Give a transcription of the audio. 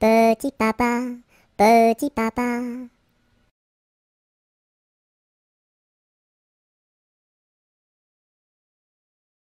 布鸡爸爸，布鸡爸爸。